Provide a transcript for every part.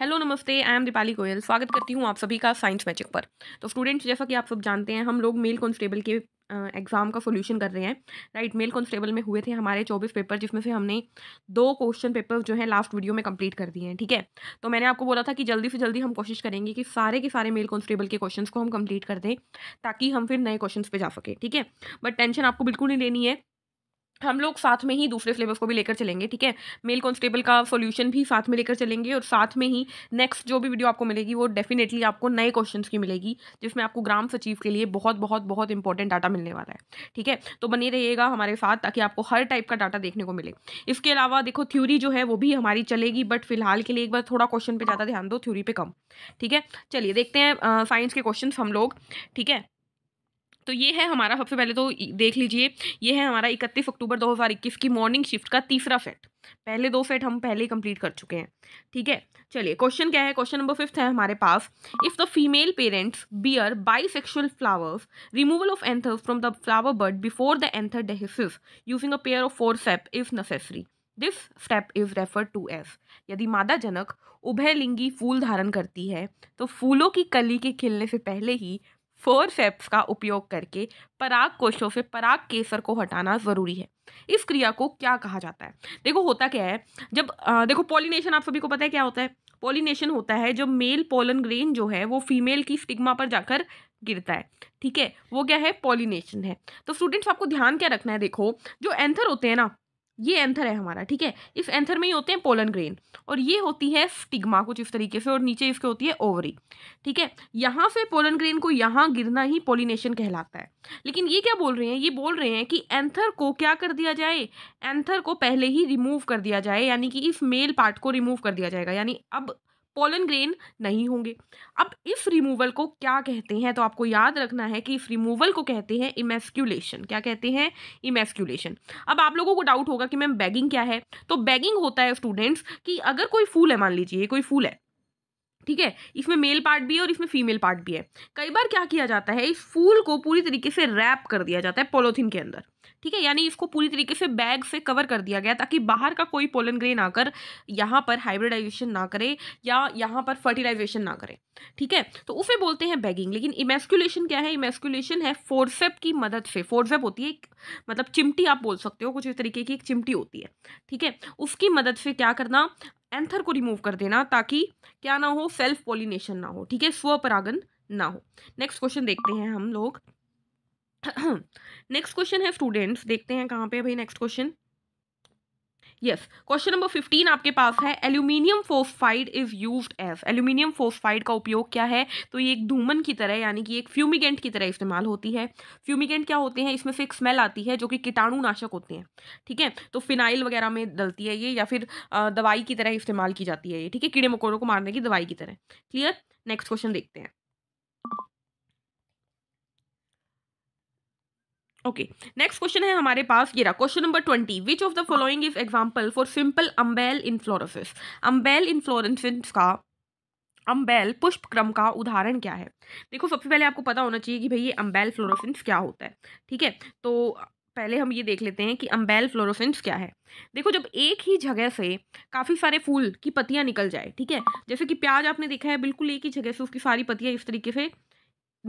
hello नमस्ते I am Deepali Goyal स्वागत करती हूँ आप सभी का साइंस मैजिक पर तो स्टूडेंट्स जैसा कि आप सब जानते हैं हम लोग मेल कॉन्स्टेबल के एग्ज़ाम का सॉल्यूशन कर रहे हैं राइट मेल कॉन्स्टेबल में हुए थे हमारे चौबीस पेपर जिसमें से हमने दो क्वेश्चन पेपर जो है लास्ट वीडियो में कंप्लीट कर दिए हैं ठीक है तो मैंने आपको बोला था कि जल्दी से जल्दी हम कोशिश करेंगे कि सारे के सारे मेल कॉन्स्टेबल के क्वेश्चन को हम कम्प्लीट कर दें ताकि हम फिर नए क्वेश्चन पर जा सकें ठीक है बट टेंशन आपको बिल्कुल नहीं लेनी है हम लोग साथ में ही दूसरे सिलेबस को भी लेकर चलेंगे ठीक है मेल कॉन्स्टेबल का सॉल्यूशन भी साथ में लेकर चलेंगे और साथ में ही नेक्स्ट जो भी वीडियो आपको मिलेगी वो डेफिनेटली आपको नए क्वेश्चंस की मिलेगी जिसमें आपको ग्राम सचिव के लिए बहुत बहुत बहुत इंपॉर्टेंट डाटा मिलने वाला है ठीक है तो बने रहिएगा हमारे साथ ताकि आपको हर टाइप का डाटा देखने को मिले इसके अलावा देखो थ्यूरी जो है वो भी हमारी चलेगी बट फिलहाल के लिए एक बार थोड़ा क्वेश्चन पर ज़्यादा ध्यान दो थ्यूरी पर कम ठीक है चलिए देखते हैं साइंस के क्वेश्चन हम लोग ठीक है तो ये है हमारा सबसे पहले तो देख लीजिए ये है हमारा इकतीस अक्टूबर इक्कीस की मॉर्निंग शिफ्ट का तीसरा सेट पहले दो सेट हम पहले ही कंप्लीट कर चुके हैं ठीक है चलिए क्वेश्चन क्या है क्वेश्चन नंबर फिफ्थ है हमारे पास if the female parents bear sexual flowers removal of anthers from the flower bud before the anther dehisces using a pair of forceps is necessary this step is refer to as यदि मादा जनक उभय लिंगी फूल धारण करती है तो फूलों की कली के खिलने से पहले ही फोर फेप्स का उपयोग करके पराग कोशों से पराग केसर को हटाना ज़रूरी है इस क्रिया को क्या कहा जाता है देखो होता क्या है जब आ, देखो पॉलिनेशन आप सभी को पता है क्या होता है पॉलिनेशन होता है जब मेल पोलन ग्रेन जो है वो फीमेल की स्टिग्मा पर जाकर गिरता है ठीक है वो क्या है पॉलिनेशन है तो स्टूडेंट्स आपको ध्यान क्या रखना है देखो जो एंथर होते हैं ना ये एंथर है हमारा ठीक है इस एंथर में ही होते हैं पोलन ग्रेन और ये होती है स्टिग्मा कुछ इस तरीके से और नीचे इसके होती है ओवरी ठीक है यहाँ से पोलन ग्रेन को यहाँ गिरना ही पोलिनेशन कहलाता है लेकिन ये क्या बोल रहे हैं ये बोल रहे हैं कि एंथर को क्या कर दिया जाए एंथर को पहले ही रिमूव कर दिया जाए यानी कि इस मेल पार्ट को रिमूव कर दिया जाएगा यानी अब पोलन ग्रेन नहीं होंगे अब इफ रिमूवल को क्या कहते हैं तो आपको याद रखना है कि इफ रिमूवल को कहते हैं इमेस्क्यूलेशन क्या कहते हैं इमेस्क्यूलेशन अब आप लोगों को डाउट होगा कि मैम बैगिंग क्या है तो बैगिंग होता है स्टूडेंट्स कि अगर कोई फूल है मान लीजिए कोई फूल है ठीक है इसमें मेल पार्ट भी है और इसमें फीमेल पार्ट भी है कई बार क्या किया जाता है इस फूल को पूरी तरीके से रैप कर दिया जाता है पोलोथीन के अंदर ठीक है यानी इसको पूरी तरीके से बैग से कवर कर दिया गया ताकि बाहर का कोई पोलन ग्रेन आकर यहाँ पर हाइब्रिडाइजेशन ना करे या यहाँ पर फर्टिलाइजेशन ना करे ठीक है तो उसे बोलते हैं बैगिंग लेकिन इमेस्कुलेशन क्या है इमेस्कुलेशन है फोरसेप की मदद से फोरसेप होती है एक मतलब चिमटी आप बोल सकते हो कुछ इस तरीके की एक चिमटी होती है ठीक है उसकी मदद से क्या करना एंथर को रिमूव कर देना ताकि क्या ना हो सेल्फ पॉलिनेशन ना हो ठीक है स्वपरागन ना हो नेक्स्ट क्वेश्चन देखते हैं हम लोग नेक्स्ट क्वेश्चन है स्टूडेंट्स देखते हैं कहाँ पे भाई next question yes question number fifteen आपके पास है aluminium phosphide is use as aluminium phosphide का उपयोग क्या है तो ये एक धूमन की तरह यानी कि एक फ्यूमिगेंट की तरह इस्तेमाल होती है फ्यूमिगेंट क्या होते हैं इसमें से एक स्मेल आती है जो कि कीटाणुनाशक होते हैं ठीक है तो फिनाइल वगैरह में डलती है ये या फिर दवाई की तरह इस्तेमाल की जाती है ये ठीक है कीड़े मकोड़ों को मारने की दवाई की तरह क्लियर नेक्स्ट क्वेश्चन देखते हैं ओके नेक्स्ट क्वेश्चन है हमारे पास ये रहा question number twenty which of the following is example for simple umbel inflorescence umbel inflorescence का अम्बेल पुष्प क्रम का उदाहरण क्या है देखो सबसे पहले आपको पता होना चाहिए कि भाई ये अम्बेल फ्लोरोसेंस क्या होता है ठीक है तो पहले हम ये देख लेते हैं कि अम्बेल फ्लोरोसेंस क्या है देखो जब एक ही जगह से काफ़ी सारे फूल की पत्तियाँ निकल जाए ठीक है जैसे कि प्याज आपने देखा है बिल्कुल एक ही जगह से उसकी सारी पत्तियाँ इस तरीके से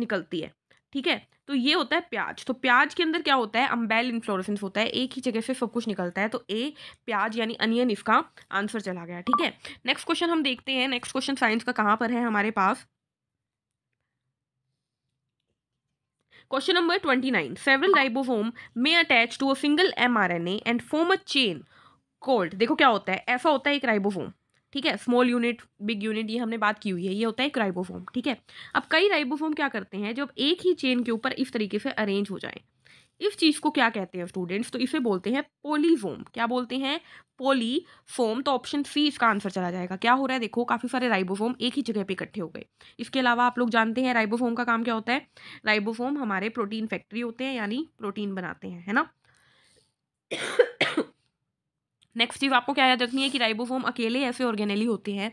निकलती है ठीक है तो ये होता है प्याज तो प्याज के अंदर क्या होता है अम्बेल इन्फ्लोरेसेंस होता है एक ही जगह से सब कुछ निकलता है तो ए प्याज यानी अनियन इसका आंसर चला गया ठीक है नेक्स्ट क्वेश्चन हम देखते हैं नेक्स्ट क्वेश्चन साइंस का कहाँ पर है हमारे पास question number twenty nine several ribosome may attach to a single mRNA and form a chain called देखो क्या होता है ऐसा होता है एक राइबोसोम ठीक है स्मॉल यूनिट बिग यूनिट ये हमने बात की हुई है ये होता है एक राइबोफोम ठीक है अब कई राइबोफोम क्या करते हैं जब एक ही चेन के ऊपर इस तरीके से अरेंज हो जाए इस चीज़ को क्या कहते हैं स्टूडेंट्स तो इसे बोलते हैं पोलीफोम क्या बोलते हैं पोलीफोम तो ऑप्शन सी इसका आंसर चला जाएगा क्या हो रहा है देखो काफ़ी सारे राइबोफोम एक ही जगह पे इकट्ठे हो गए इसके अलावा आप लोग जानते हैं राइबोफोम का काम क्या होता है राइबोफोम हमारे प्रोटीन फैक्ट्री होते हैं यानी प्रोटीन बनाते हैं है ना नेक्स्ट चीज़ आपको क्या याद रखनी है कि राइबोसोम अकेले ऐसे ऑर्गेनेली होते हैं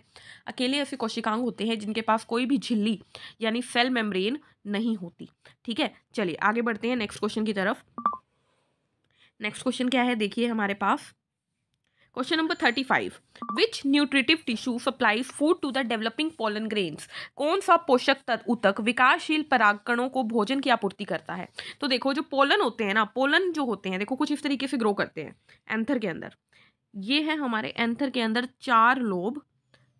अकेले ऐसे कोशिकांग होते हैं जिनके पास कोई भी झिल्ली यानी सेल मेम्ब्रेन नहीं होती ठीक है चलिए आगे बढ़ते हैं नेक्स्ट क्वेश्चन की तरफ नेक्स्ट क्वेश्चन क्या है देखिए हमारे पास question number thirty five which nutritive tissue supplies food to the developing pollen grains कौन सा पोषक तत्व उतक विकासशील परागकणों को भोजन की आपूर्ति करता है तो देखो जो पोलन होते हैं ना पोलन जो होते हैं देखो कुछ इस तरीके से ग्रो करते हैं एंथर के अंदर ये है हमारे एंथर के अंदर चार लोब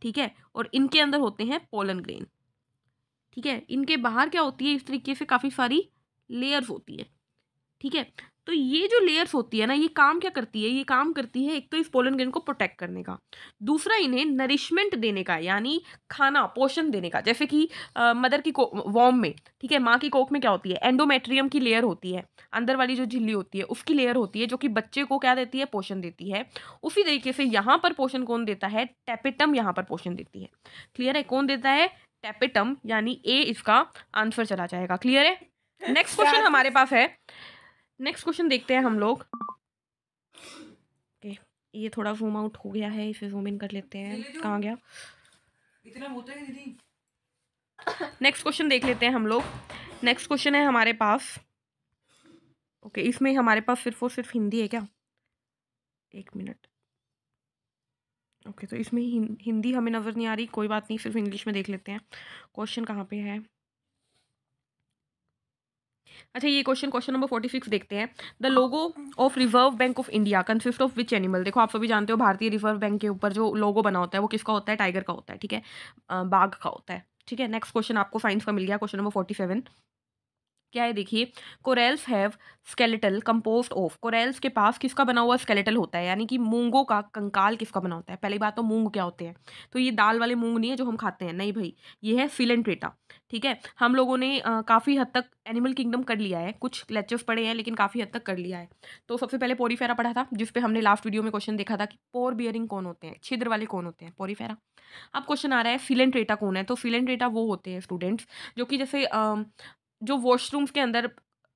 ठीक है और इनके अंदर होते हैं पोलन ग्रेन ठीक है इनके बाहर क्या होती है इस तरीके से काफ़ी सारी लेयर्स होती है ठीक है तो ये जो लेयर्स होती है ना ये काम क्या करती है ये काम करती है एक तो इस पोलन ग्रेन को प्रोटेक्ट करने का दूसरा इन्हें नरिशमेंट देने का यानी खाना पोषण देने का जैसे कि मदर की वॉम में ठीक है माँ की कोक में क्या होती है एंडोमेट्रियम की लेयर होती है अंदर वाली जो झिल्ली होती है उसकी लेयर होती है जो कि बच्चे को क्या देती है पोषण देती है उसी तरीके से यहाँ पर पोषण कौन देता है टेपिटम यहाँ पर पोषण देती है क्लियर है कौन देता है टेपिटम यानी ए इसका आंसर चला जाएगा क्लियर है नेक्स्ट क्वेश्चन हमारे पास है नेक्स्ट क्वेश्चन देखते हैं हम लोग okay, ये थोड़ा जूम आउट हो गया है इसे जूम इन कर लेते हैं कहाँ गया इतना होता है दीदी नेक्स्ट क्वेश्चन देख लेते हैं हम लोग नेक्स्ट क्वेश्चन है हमारे पास ओके okay, इसमें हमारे पास सिर्फ और सिर्फ हिंदी है क्या एक मिनट ओके okay, तो इसमें हिंदी हमें नज़र नहीं आ रही कोई बात नहीं सिर्फ इंग्लिश में देख लेते हैं क्वेश्चन कहाँ पे है अच्छा ये question question number forty six देखते हैं the logo of Reserve Bank of India consist of which animal देखो आप सभी जानते हो भारतीय रिजर्व बैंक के ऊपर जो लोगो बना होता है वो किसका होता है टाइगर का होता है ठीक है बाघ का होता है ठीक है नेक्स्ट क्वेश्चन आपको साइंस का मिल गया क्वेश्चन नंबर फोर्टी सेवन क्या है देखिए corals have skeletal compose of corals के पास किसका बना हुआ स्केलेटल होता है यानी कि मूंगों का कंकाल किसका बना होता है पहली बात तो मूंग क्या होते हैं तो ये दाल वाले मूंग नहीं है जो हम खाते हैं नहीं भाई ये है फिलेंट्रेटा ठीक है हम लोगों ने काफ़ी हद तक एनिमल किंगडम कर लिया है कुछ लेक्चर्स पढ़े हैं लेकिन काफ़ी हद तक कर लिया है तो सबसे पहले पोरीफेरा पढ़ा था जिसपे हमने लास्ट वीडियो में क्वेश्चन देखा था कि पोर बियरिंग कौन होते हैं छिद्र वाले कौन होते हैं पोरीफेरा अब क्वेश्चन आ रहा है फिलेंट्रेटा कौन है तो फिलेंट्रेटा वो होते हैं स्टूडेंट्स जो कि जैसे जो वॉशरूम्स के अंदर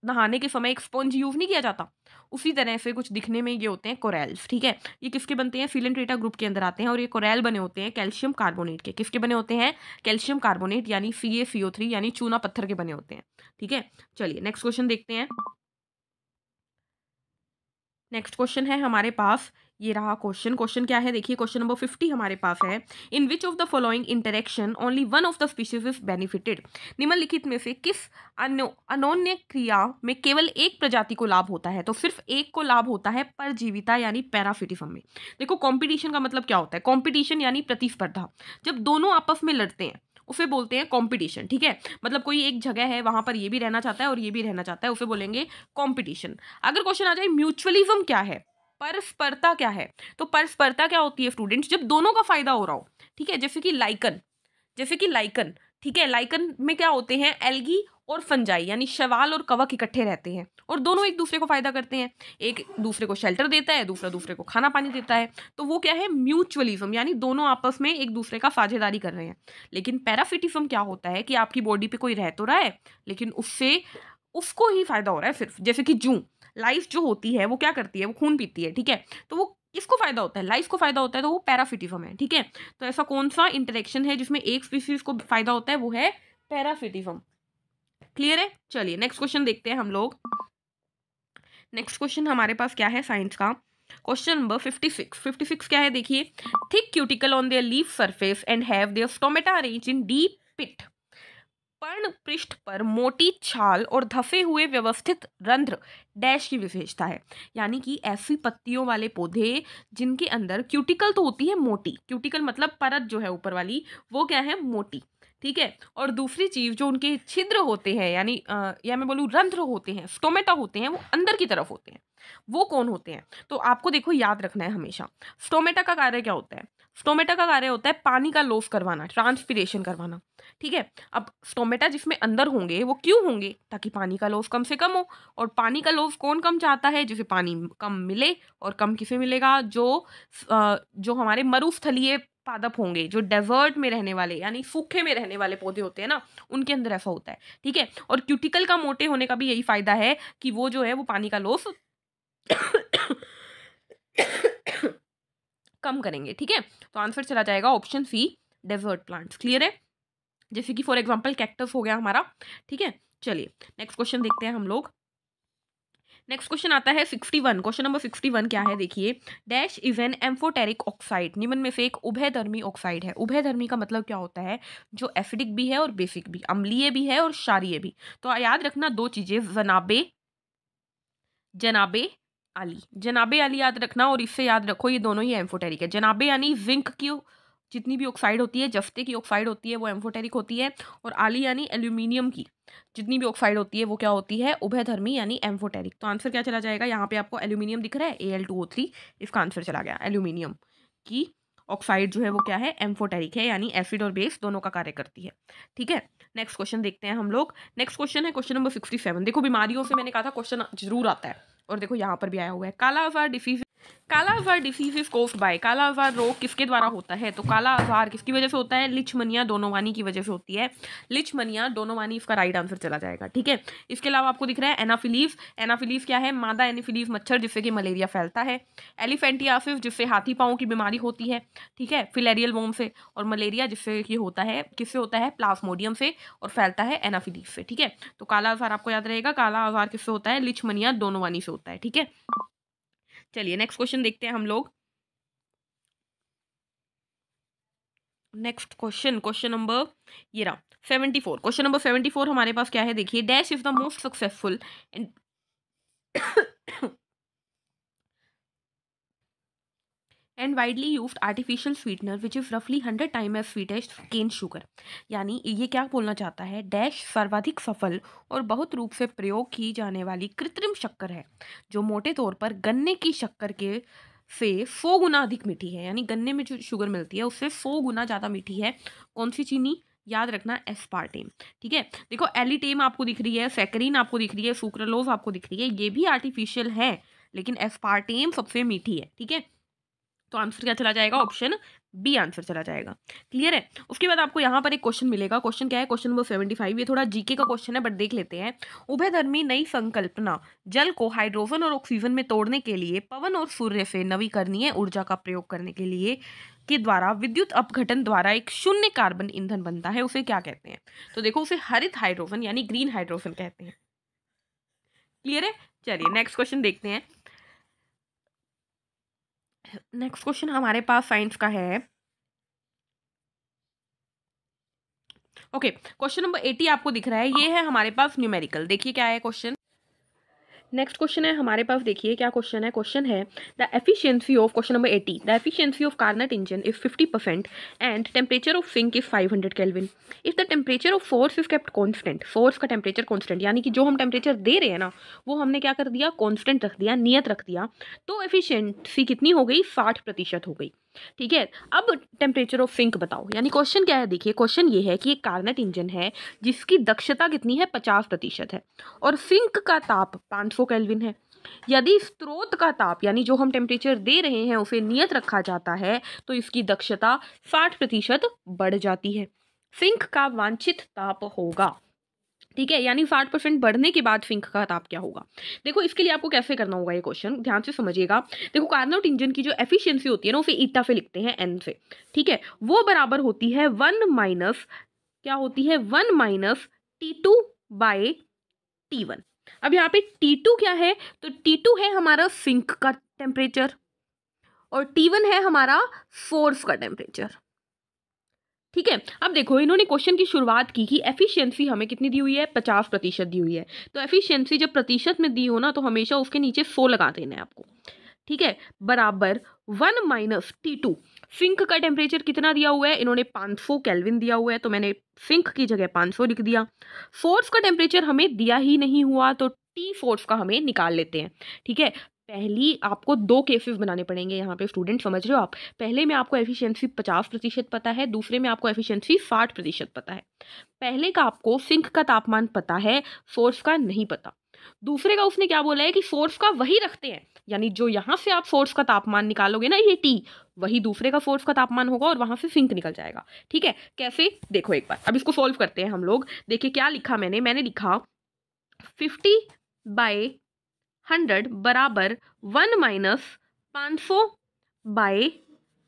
नहाने के समय एक स्पंज यूज़ नहीं किया जाता उसी तरह से कुछ दिखने में ये होते हैं कोरेल्स ठीक है ये किसके बनते हैं फिलेंट्रेटा ग्रुप के अंदर आते हैं और ये कोरेल बने होते हैं कैल्शियम कार्बोनेट के किसके बने होते हैं कैल्शियम कार्बोनेट यानी सी ए सी ओ थ्री यानी चूना पत्थर के बने होते हैं ठीक है चलिए नेक्स्ट क्वेश्चन देखते हैं नेक्स्ट क्वेश्चन है हमारे पास ये रहा क्वेश्चन क्वेश्चन क्या है देखिए क्वेश्चन नंबर फिफ्टी हमारे पास है in which of the following interaction only one of the species is benefited निम्नलिखित में से किस अनोन्य क्रिया में केवल एक प्रजाति को लाभ होता है तो सिर्फ एक को लाभ होता है परजीविता यानी पैराफिटिज्म में देखो कॉम्पिटिशन का मतलब क्या होता है कॉम्पिटिशन यानी प्रतिस्पर्धा जब दोनों आपस में लड़ते हैं उसे बोलते हैं कॉम्पिटिशन ठीक है मतलब कोई एक जगह है वहां पर ये भी रहना चाहता है और ये भी रहना चाहता है उसे बोलेंगे कॉम्पिटिशन अगर क्वेश्चन आ जाए म्यूचुअलिज्म क्या है परस्परता क्या है तो परस्परता क्या होती है स्टूडेंट्स जब दोनों का फायदा हो रहा हो ठीक है जैसे कि लाइकन जैसे कि लाइकन ठीक है लाइकन में क्या होते हैं एल्गी और फंजाई यानी शवाल और कवक इकट्ठे रहते हैं और दोनों एक दूसरे को फ़ायदा करते हैं एक दूसरे को शेल्टर देता है दूसरा दूसरे को खाना पानी देता है तो वो क्या है म्यूचुअलिज्म यानी दोनों आपस में एक दूसरे का साझेदारी कर रहे हैं लेकिन पैराफिटिज्म क्या होता है कि आपकी बॉडी पर कोई रह तो रहा है लेकिन उससे उसको ही फ़ायदा हो रहा है सिर्फ जैसे कि जू लाइफ जो होती है वो क्या करती है वो खून पीती है ठीक है तो वो किसको फायदा होता है लाइफ को फायदा होता है तो वो पैराफिटिज्म है ठीक है तो ऐसा कौन सा इंटरेक्शन है जिसमें एक स्पीसीज को फायदा होता है वो है पैराफिटिज़्म क्लियर है चलिए नेक्स्ट क्वेश्चन देखते हैं हम लोग नेक्स्ट क्वेश्चन हमारे पास क्या है साइंस का question number fifty six fifty six क्या है देखिए thick cuticle on their leaf surface and have their stomata arrange in deep pit पर्ण पृष्ठ पर मोटी छाल और धसे हुए व्यवस्थित रंध्र डैश की विशेषता है यानी कि ऐसी पत्तियों वाले पौधे जिनके अंदर क्यूटिकल तो होती है मोटी क्यूटिकल मतलब परत जो है ऊपर वाली वो क्या है मोटी ठीक है और दूसरी चीज़ जो उनके छिद्र होते हैं यानी या मैं बोलूँ रंध्र होते हैं स्टोमेटा होते हैं वो अंदर की तरफ होते हैं वो कौन होते हैं तो आपको देखो याद रखना है हमेशा स्टोमेटा का कार्य क्या होता है स्टोमेटा का कार्य होता है पानी का लोस करवाना ट्रांसपीरेशन करवाना ठीक है अब स्टोमेटा जिसमें अंदर होंगे वो क्यों होंगे ताकि पानी का लोस कम से कम हो और पानी का लोस कौन कम चाहता है जिसे पानी कम मिले और कम किसे मिलेगा जो जो हमारे मरुस्थलीय पादप होंगे जो डेजर्ट में रहने वाले यानी सूखे में रहने वाले पौधे होते हैं ना उनके अंदर ऐसा होता है ठीक है और क्यूटिकल का मोटे होने का भी यही फायदा है कि वो जो है वो पानी का लोस कम करेंगे ठीक है तो आंसर चला जाएगा option C desert plants clear है जैसे कि फॉर एग्जाम्पल कैक्टस हो गया हमारा ठीक है चलिए नेक्स्ट क्वेश्चन देखते हैं हम लोग नेक्स्ट क्वेश्चन आता है sixty one question number sixty one क्या है देखिए dash is an amphoteric oxide निम्न में से एक उभयधर्मी ऑक्साइड है उभयधर्मी का मतलब क्या होता है जो एसिडिक भी है और बेसिक भी अम्लीय भी है और क्षारीय भी तो याद रखना दो चीज़ें जनाबे जनाबे आली जनाबे आली याद रखना और इससे याद रखो ये दोनों ही एम्फोटेरिक है जनाबे यानी जिंक की जितनी भी ऑक्साइड होती है जफ्ते की ऑक्साइड होती है वो एम्फोटेरिक होती है और आली यानी एल्यूमिनियम की जितनी भी ऑक्साइड होती है वो क्या होती है उभयधर्मी यानी एम्फोटेरिक तो आंसर क्या चला जाएगा यहाँ पे आपको एल्यूमिनियम दिख रहा है A L two O three इसका आंसर चला गया एल्यूमिनियम की ऑक्साइड जो है वो क्या है एम्फोटेरिक है यानी एसिड और बेस दोनों का कार्य करती है ठीक है नेक्स्ट क्वेश्चन देखते हैं हम लोग नेक्स्ट क्वेश्चन है क्वेश्चन नंबर सिक्सटी सेवन देखो बीमारियों से मैंने कहा था क्वेश्चन जरूर आता है और देखो यहाँ पर भी आया हुआ है काला आजार डिसीज काला आजार डिसीज इज कोस्ड बाय काला आजार रोग किसके द्वारा होता है तो काला आजार किसकी वजह से होता है लिचमनिया दोनोवानी की वजह से होती है लिचमनिया दोनोवानी इसका राइट आंसर चला जाएगा ठीक है इसके अलावा आपको दिख रहा है एनाफिलीव एनाफिलीव क्या है मादा एनाफिलीव मच्छर जिससे कि मलेरिया फैलता है एलिफेंटियासिस जिससे हाथी पाओं की बीमारी होती है ठीक है फिलेरियल वोम से और मलेरिया जिससे कि होता है किससे होता है प्लास्मोडियम से और फैलता है एनाफिलीव से ठीक है तो काला आजार आपको याद रहेगा काला आजार किससे होता है लिचमनिया दोनोवानी से होता है ठीक है चलिए नेक्स्ट क्वेश्चन देखते हैं हम लोग नेक्स्ट क्वेश्चन क्वेश्चन नंबर ये रहा seventy four question number seventy four हमारे पास क्या है देखिए dash is the most successful and and widely use artificial sweetener which is रफली hundred time as sweetest cane sugar यानी ये क्या बोलना चाहता है डैश सर्वाधिक सफल और बहुत रूप से प्रयोग की जाने वाली कृत्रिम शक्कर है जो मोटे तौर पर गन्ने की शक्कर के से सौ गुना अधिक मीठी है यानी गन्ने में जो शुगर मिलती है उससे सौ गुना ज़्यादा मीठी है कौन सी चीनी याद रखना एस्पार्टेम ठीक है देखो एलिटेम e आपको दिख रही है सैकरीन आपको दिख रही है सुक्रलोज आपको दिख रही है ये भी आर्टिफिशियल है लेकिन एस्पार्टेम सबसे मीठी है ठीक है तो आंसर क्या चला जाएगा ऑप्शन बी आंसर चला जाएगा क्लियर है उसके बाद आपको यहाँ पर एक क्वेश्चन मिलेगा क्वेश्चन क्या है क्वेश्चन नंबर सेवेंटी फाइव ये थोड़ा जीके का क्वेश्चन है बट देख लेते हैं उभयधर्मी नई संकल्पना जल को हाइड्रोजन और ऑक्सीजन में तोड़ने के लिए पवन और सूर्य से नवीकरणीय ऊर्जा का प्रयोग करने के लिए के द्वारा विद्युत अपघटन द्वारा एक शून्य कार्बन ईंधन बनता है उसे क्या कहते हैं तो देखो उसे हरित हाइड्रोजन यानी ग्रीन हाइड्रोजन कहते हैं क्लियर है चलिए नेक्स्ट क्वेश्चन देखते हैं नेक्स्ट क्वेश्चन हमारे पास साइंस का है ओके क्वेश्चन नंबर एटी आपको दिख रहा है ये है हमारे पास न्यूमेरिकल देखिए क्या है क्वेश्चन नेक्स्ट क्वेश्चन है हमारे पास देखिए क्या क्वेश्चन है क्वेश्चन है the efficiency of question number eighty the efficiency of Carnot engine is fifty percent and temperature of sink is five hundred kelvin if the temperature of force is kept constant force का temperature constant यानी कि जो हम temperature दे रहे हैं ना वो हमने क्या कर दिया कॉन्स्टेंट रख दिया नियत रख दिया तो एफिशियंसी कितनी हो गई साठ प्रतिशत हो गई ठीक है अब टेम्परेचर ऑफ फिंक बताओ यानी क्वेश्चन क्या है देखिए क्वेश्चन ये है कि एक कार्नेट इंजन है जिसकी दक्षता कितनी है पचास प्रतिशत है और फिंक का ताप पाँच सौ कैलविन है यदि स्त्रोत का ताप यानी जो हम टेम्परेचर दे रहे हैं उसे नियत रखा जाता है तो इसकी दक्षता साठ प्रतिशत बढ़ जाती है सिंक का वांछित ताप होगा ठीक है यानी साठ परसेंट बढ़ने के बाद फिंक का ताप क्या होगा देखो इसके लिए आपको कैसे करना होगा ये क्वेश्चन ध्यान से समझिएगा देखो कार्नोट इंजन की जो एफिशिएंसी होती है ना उसे ईटा से लिखते हैं एन से ठीक है वो बराबर होती है वन माइनस क्या होती है one minus T two by T one अब यहाँ पे टी टू क्या है तो टी टू है हमारा सिंक का टेम्परेचर और टी वन है हमारा फोर्स का टेम्परेचर ठीक है अब देखो इन्होंने क्वेश्चन की शुरुआत की कि एफिशिएंसी हमें कितनी दी हुई है पचास प्रतिशत दी हुई है तो एफिशिएंसी जब प्रतिशत में दी हो ना तो हमेशा उसके नीचे सो लगा देना है आपको ठीक है बराबर one minus T two sink का टेम्परेचर कितना दिया हुआ है इन्होंने 500 केल्विन दिया हुआ है तो मैंने सिंक की जगह 500 लिख दिया फोर्स का टेम्परेचर हमें दिया ही नहीं हुआ तो टी फोर्स का हमें निकाल लेते हैं ठीक है पहली आपको दो केसेस बनाने पड़ेंगे यहाँ पे स्टूडेंट समझ रहे हो आप पहले में आपको एफिशिएंसी पचास प्रतिशत पता है दूसरे में आपको एफिशिएंसी साठ प्रतिशत पता है पहले का आपको सिंक का तापमान पता है सोर्स का नहीं पता दूसरे का उसने क्या बोला है कि सोर्स का वही रखते हैं यानी जो यहाँ से आप फोर्स का तापमान निकालोगे ना ये टी वही दूसरे का फोर्स का तापमान होगा और वहाँ से सिंक निकल जाएगा ठीक है कैसे देखो एक बार अब इसको सॉल्व करते हैं हम लोग देखिए क्या लिखा मैंने मैंने लिखा फिफ्टी बाय हंड्रेड बराबर वन माइनस पाँच सौ बाय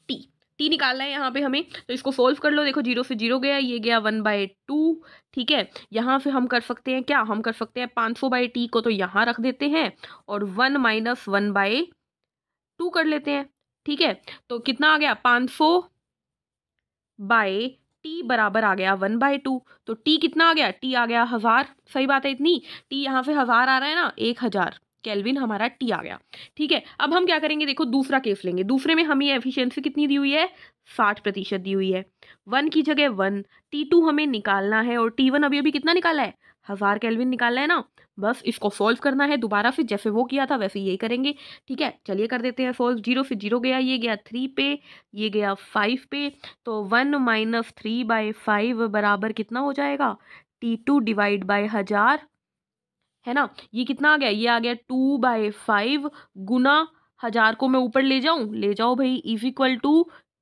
टी टी निकालना है यहाँ पे हमें तो इसको सोल्व कर लो देखो जीरो से जीरो गया ये गया वन बाय टू ठीक है यहाँ से हम कर सकते हैं क्या हम कर सकते हैं पाँच सौ बाय टी को तो यहाँ रख देते हैं और one minus one by two कर लेते हैं ठीक है तो कितना आ गया पाँच सौ बाय टी बराबर आ गया वन बाय टू तो टी कितना आ गया टी आ गया हज़ार सही बात है इतनी टी यहाँ से हज़ार आ रहा है ना एक हज़ार केल्विन हमारा टी आ गया ठीक है अब हम क्या करेंगे देखो दूसरा केस लेंगे दूसरे में हमें एफिशिएंसी कितनी दी हुई है साठ प्रतिशत दी हुई है वन की जगह वन टी टू हमें निकालना है और टी वन अभी अभी कितना निकाला है हज़ार केल्विन निकालना है ना बस इसको सॉल्व करना है दोबारा फिर जैसे वो किया था वैसे यही करेंगे ठीक है चलिए कर देते हैं सॉल्व जीरो फिर जीरो गया ये गया थ्री पे ये गया फाइव पे तो one minus three by five बराबर कितना हो जाएगा टी टू डिवाइड बाई हज़ार है ना ये कितना आ गया ये आ गया टू बाई फाइव गुना हजार को मैं ऊपर ले जाऊं ले जाओ भाई is equal to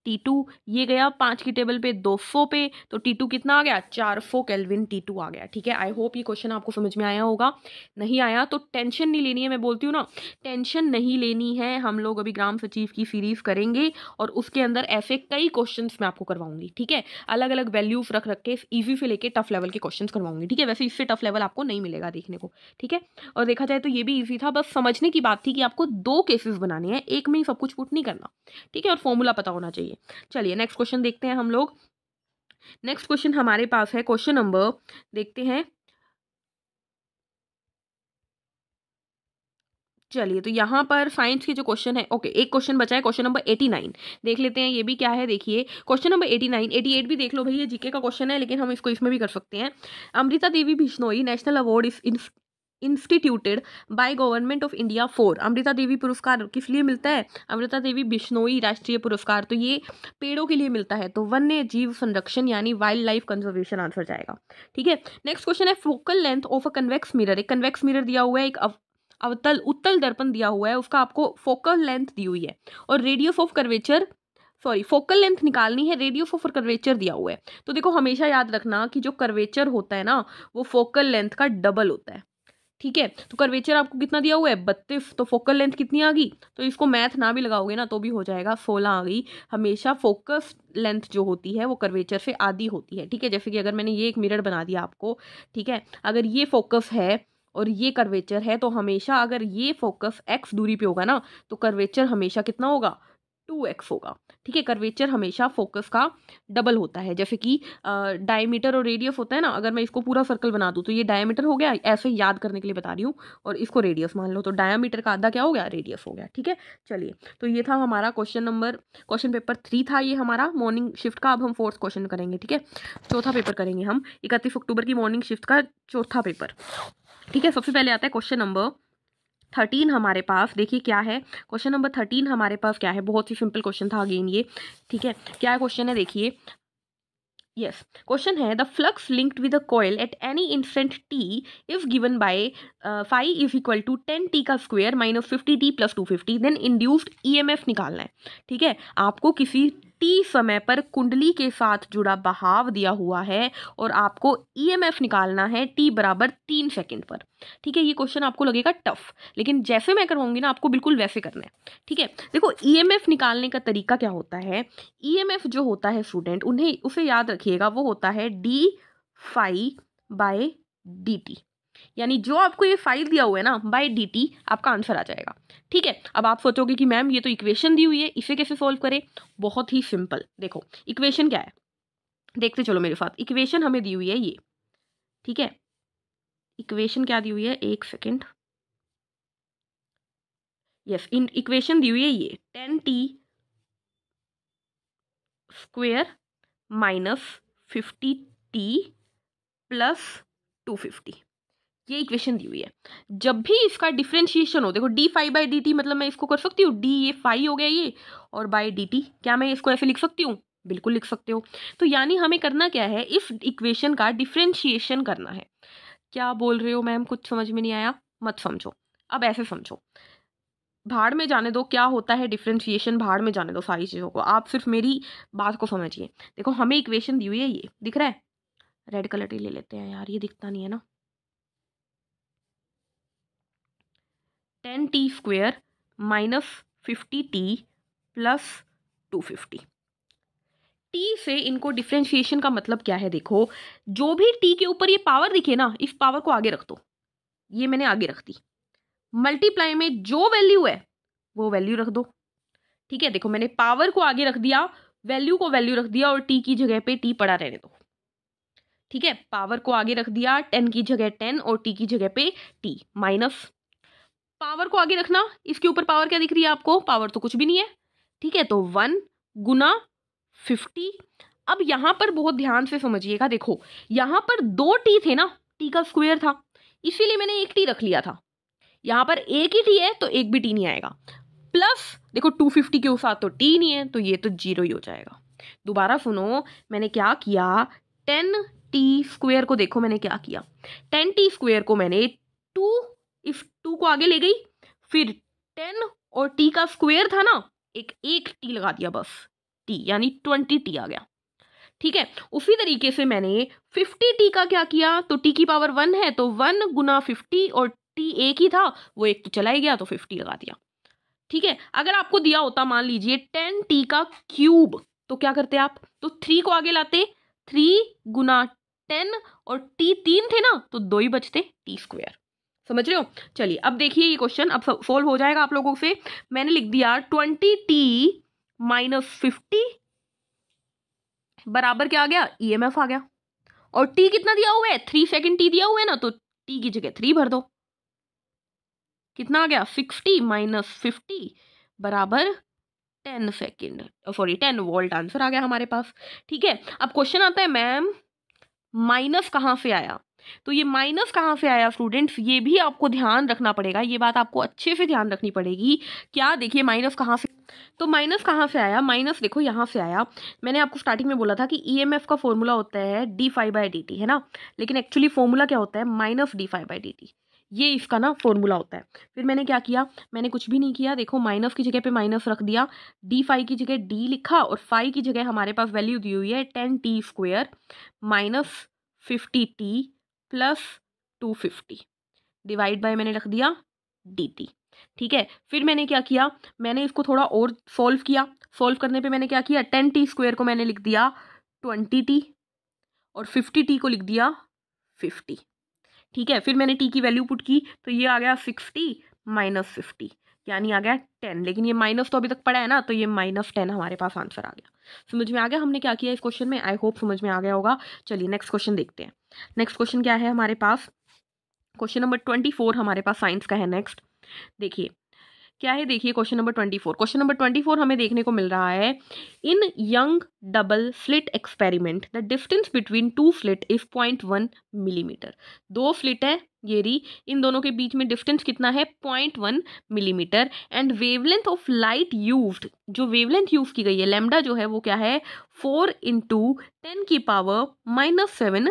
T two ये गया पाँच की टेबल पे दो फो पे तो टी टू कितना आ गया चार फो केल्विन टी टू आ गया ठीक है आई होप ये क्वेश्चन आपको समझ में आया होगा नहीं आया तो टेंशन नहीं लेनी है मैं बोलती हूँ ना टेंशन नहीं लेनी है हम लोग अभी ग्राम सचिव की सीरीज़ करेंगे और उसके अंदर ऐसे कई क्वेश्चन मैं आपको करवाऊंगी ठीक है अलग अलग वैल्यूज रख रख के ईजी से लेकर टफ लेवल के क्वेश्चन करवाऊंगी ठीक है वैसे इससे टफ लेवल आपको नहीं मिलेगा देखने को ठीक है और देखा जाए तो ये भी ईजी था बस समझने की बात थी कि आपको दो केसेस बनाने हैं एक में ही सब कुछ पुट नहीं करना ठीक है और फॉर्मूला पता होना चाहिए चाहिए चलिए नेक्स्ट क्वेश्चन देखते हैं हम लोग नेक्स्ट क्वेश्चन हमारे पास है क्वेश्चन नंबर देखते हैं चलिए तो यहाँ पर साइंस के जो क्वेश्चन है ओके एक क्वेश्चन बचा है क्वेश्चन नंबर एटी नाइन देख लेते हैं ये भी क्या है देखिए question number eighty nine eighty eight भी देख लो भाई ये जीके का क्वेश्चन है लेकिन हम इसको इसमें भी कर सकते हैं Amrita Devi Bishnoi national award is instituted by government of India for Amrita Devi पुरस्कार किस लिए मिलता है अमृता देवी बिश्नोई राष्ट्रीय पुरस्कार तो ये पेड़ों के लिए मिलता है तो वन्य जीव संरक्षण यानी वाइल्ड लाइफ कंजर्वेशन आंसर जाएगा ठीक है नेक्स्ट क्वेश्चन है focal length of a convex mirror एक कन्वेक्स मिरर दिया हुआ है एक अवतल उत्तल दर्पण दिया हुआ है उसका आपको फोकल लेंथ दी हुई है और radius of curvature sorry focal length निकालनी है रेडियस ऑफ कर्वेचर दिया हुआ है तो देखो हमेशा याद रखना कि जो कर्वेचर होता है ना वो फोकल लेंथ का डबल होता है ठीक है तो कर्वेचर आपको कितना दिया हुआ है बत्तीस तो फोकल लेंथ कितनी आ गई तो इसको मैथ ना भी लगाओगे ना तो भी हो जाएगा सोलह आ गई हमेशा फोकस लेंथ जो होती है वो कर्वेचर से आधी होती है ठीक है जैसे कि अगर मैंने ये एक मिरर बना दिया आपको ठीक है अगर ये फोकस है और ये कर्वेचर है तो हमेशा अगर ये फोकस एक्स दूरी पे होगा ना तो कर्वेचर हमेशा कितना होगा टू एक्स होगा ठीक है कर्वेचर हमेशा फोकस का डबल होता है जैसे कि डायमीटर और रेडियस होता है ना अगर मैं इसको पूरा सर्कल बना दूँ तो ये डायमीटर हो गया ऐसे याद करने के लिए बता रही हूँ और इसको रेडियस मान लो तो डायमीटर का आधा क्या हो गया रेडियस हो गया ठीक है चलिए तो ये था हमारा question number question paper three था ये हमारा मॉर्निंग शिफ्ट का अब हम फोर्थ क्वेश्चन करेंगे ठीक है चौथा पेपर करेंगे हम इकतीस अक्टूबर की मॉर्निंग शिफ्ट का चौथा पेपर ठीक है सबसे पहले आता है क्वेश्चन नंबर थर्टीन हमारे पास देखिए क्या है क्वेश्चन नंबर थर्टीन हमारे पास क्या है बहुत ही सिंपल क्वेश्चन था अगेन ये ठीक है क्या क्वेश्चन है देखिए यस क्वेश्चन है the flux linked with a coil at any instant t if given by five is equal to ten t का square minus fifty t plus two fifty then induced E M F निकालना है ठीक है आपको किसी T समय पर कुंडली के साथ जुड़ा बहाव दिया हुआ है और आपको ईएमएफ e निकालना है टी बराबर तीन सेकंड पर ठीक है ये क्वेश्चन आपको लगेगा टफ लेकिन जैसे मैं करवाऊंगी ना आपको बिल्कुल वैसे करना है ठीक है देखो ईएमएफ e निकालने का तरीका क्या होता है ईएमएफ e जो होता है स्टूडेंट उन्हें उसे याद रखिएगा वो होता है d five by d t यानी जो आपको ये फाइल दिया हुआ है ना बाय डी आपका आंसर आ जाएगा ठीक है अब आप सोचोगे कि मैम ये तो इक्वेशन दी हुई है इसे कैसे सोल्व करें बहुत ही सिंपल देखो इक्वेशन क्या है देखते चलो मेरे साथ इक्वेशन हमें दी हुई है ये ठीक है इक्वेशन क्या दी हुई है एक सेकेंड यस इन इक्वेशन दी हुई है ये ten t square minus fifty t plus two fifty ये इक्वेशन दी हुई है जब भी इसका डिफ्रेंशिएशन हो देखो d five by d t मतलब मैं इसको कर सकती हूँ डी ए फाइव हो गया ये और बाई डी टी क्या मैं इसको ऐसे लिख सकती हूँ बिल्कुल लिख सकते हो तो यानी हमें करना क्या है इस इक्वेशन का डिफ्रेंशिएशन करना है क्या बोल रहे हो मैम कुछ समझ में नहीं आया मत समझो अब ऐसे समझो भाड़ में जाने दो क्या होता है डिफ्रेंशिएशन भाड़ में जाने दो सारी चीज़ों को आप सिर्फ मेरी बात को समझिए देखो हमें इक्वेशन दी हुई है ये दिख रहा है रेड कलर ही ले लेते हैं यार ये दिखता नहीं है ना ten t square minus fifty t plus two fifty t से इनको डिफ्रेंशिएशन का मतलब क्या है देखो जो भी टी के ऊपर ये पावर दिखे ना इस पावर को आगे रख दो ये मैंने आगे रख दी मल्टीप्लाई में जो वैल्यू है वो वैल्यू रख दो ठीक है देखो मैंने पावर को आगे रख दिया वैल्यू को वैल्यू रख दिया और टी की जगह पे टी पड़ा रहने दो ठीक है पावर को आगे रख दिया टेन की जगह टेन और टी की जगह पे टी माइनस पावर को आगे रखना इसके ऊपर पावर क्या दिख रही है आपको पावर तो कुछ भी नहीं है ठीक है तो वन गुना फिफ्टी अब यहाँ पर बहुत ध्यान से समझिएगा देखो यहाँ पर दो टी थे ना टी का स्क्वेयर था इसीलिए मैंने एक टी रख लिया था यहाँ पर एक ही टी है तो एक भी टी नहीं आएगा प्लस देखो टू फिफ्टी के साथ तो टी नहीं है तो ये तो जीरो ही हो जाएगा दोबारा सुनो मैंने क्या किया टेन टी स्क्वेयर को देखो मैंने क्या किया टेन टी स्क्वेयर को मैंने टू इफ टू को आगे ले गई फिर टेन और टी का स्क्वेयर था ना एक एक टी लगा दिया बस टी यानी ट्वेंटी टी आ गया ठीक है उसी तरीके से मैंने फिफ्टी टी का क्या किया तो टी की पावर वन है तो वन गुना फिफ्टी और टी एक ही था वो एक तो चला ही गया तो फिफ्टी लगा दिया ठीक है अगर आपको दिया होता मान लीजिए टेन टी का क्यूब तो क्या करते आप तो थ्री को आगे लाते थ्री गुना टेन और टी तीन थे ना तो दो ही बचते टी स्क्वेयर समझ रहे हो चलिए अब देखिए ये क्वेश्चन अब सॉल्व हो जाएगा आप लोगों से मैंने लिख दिया ट्वेंटी टी माइनस फिफ्टी बराबर क्या आ गया ई एम एफ आ गया और टी कितना दिया हुआ है थ्री सेकेंड टी दिया हुआ है ना तो टी की जगह थ्री भर दो कितना आ गया सिक्सटी माइनस फिफ्टी बराबर ten second sorry ten volt answer आ गया हमारे पास ठीक है अब क्वेश्चन आता है मैम माइनस कहाँ से आया तो ये माइनस कहाँ से आया स्टूडेंट्स ये भी आपको ध्यान रखना पड़ेगा ये बात आपको अच्छे से ध्यान रखनी पड़ेगी क्या देखिए माइनस कहाँ से तो माइनस कहाँ से आया माइनस देखो यहाँ से आया मैंने आपको स्टार्टिंग में बोला था कि ई e का फॉर्मूला होता है d five by d t है ना लेकिन एक्चुअली फॉर्मूला क्या होता है minus d five by d t ये इसका ना फॉर्मूला होता है फिर मैंने क्या किया मैंने कुछ भी नहीं किया देखो माइनस की जगह पे माइनस रख दिया डी फाइव की जगह डी लिखा और फाइव की जगह हमारे पास वैल्यू दी हुई है ten t square minus fifty t plus two fifty divide by मैंने रख दिया डी टी ठीक है फिर मैंने क्या किया मैंने इसको थोड़ा और सॉल्व किया सॉल्व करने पे मैंने क्या किया टेन टी स्क्वेयर को मैंने लिख दिया ट्वेंटी टी और फिफ्टी टी को लिख दिया फिफ्टी ठीक है फिर मैंने टी की वैल्यू पुट की तो ये आ गया सिक्सटी माइनस फिफ्टी यानी आ गया टेन लेकिन ये माइनस तो अभी तक पड़ा है ना तो ये माइनस टेन हमारे पास आंसर आ गया समझ में आ गया हमने क्या किया इस क्वेश्चन में आई होप समझ में आ गया होगा चलिए नेक्स्ट क्वेश्चन देखते हैं नेक्स्ट क्वेश्चन क्या है हमारे पास क्वेश्चन नंबर ट्वेंटी फोर हमारे पास साइंस का है नेक्स्ट देखिए क्या है देखिए question number twenty four question number twenty four हमें देखने को मिल रहा है in Young double slit experiment the distance between two slit is point one millimetre दो स्लिट है ये री इन दोनों के बीच में डिस्टेंस कितना है point one millimetre and wavelength of light use जो वेवलेंथ यूज की गई है लेमडा जो है वो क्या है फोर इंटू टेन की power minus seven